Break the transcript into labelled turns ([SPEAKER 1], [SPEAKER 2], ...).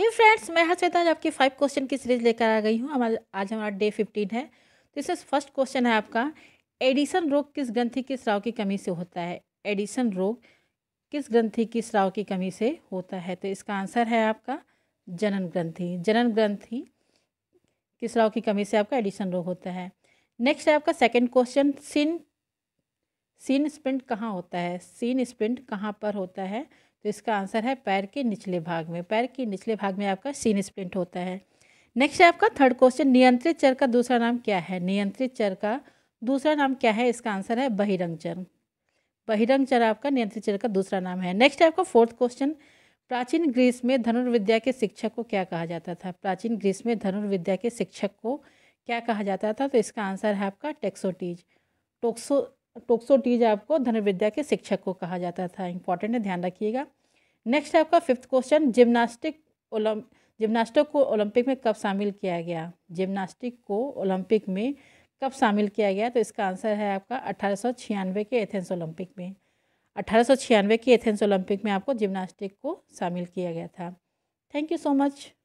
[SPEAKER 1] ये फ्रेंड्स मैं हर हूँ आपकी फाइव क्वेश्चन की सीरीज लेकर आ गई हूँ हमारा आज हमारा डे फिफ्टीन है तो इसमें फर्स्ट क्वेश्चन है आपका एडिसन रोग किस ग्रंथि की स्राव की कमी से होता है एडिसन रोग किस ग्रंथि की स्राव की कमी से होता है तो इसका आंसर है आपका जनन ग्रंथि जनन ग्रंथि की स्राव की कमी से आपका एडिसन रोग होता है नेक्स्ट है आपका सेकेंड क्वेश्चन सिन सीन स्प्रिंट कहाँ होता है सीन स्प्रिंट कहाँ पर होता है तो इसका आंसर है पैर के निचले भाग में पैर के निचले भाग में आपका सीन स्प्रिंट होता है नेक्स्ट है आपका थर्ड क्वेश्चन नियंत्रित चर का दूसरा नाम क्या है नियंत्रित चर का दूसरा नाम क्या है इसका आंसर है बहिरंग चर बहिरंग चर आपका नियंत्रित चर का दूसरा नाम है नेक्स्ट है आपका फोर्थ क्वेश्चन प्राचीन ग्रीस में धनुर्विद्या के शिक्षक को क्या कहा जाता था प्राचीन ग्रीस में धनुर्विद्या के शिक्षक को क्या कहा जाता था तो इसका आंसर है आपका टेक्सोटीज टोक्सो टोक्सो टीज आपको धनुर्विद्या के शिक्षक को कहा जाता था इंपॉर्टेंट है ध्यान रखिएगा नेक्स्ट आपका फिफ्थ क्वेश्चन जिम्नास्टिक ओलम जिम्नास्टिक को ओलंपिक में कब शामिल किया गया जिम्नास्टिक को ओलंपिक में कब शामिल किया गया तो इसका आंसर है आपका अठारह के एथेंस ओलंपिक में अठारह के एथेंस ओलंपिक में आपको जिम्नास्टिक को शामिल किया गया था थैंक यू सो मच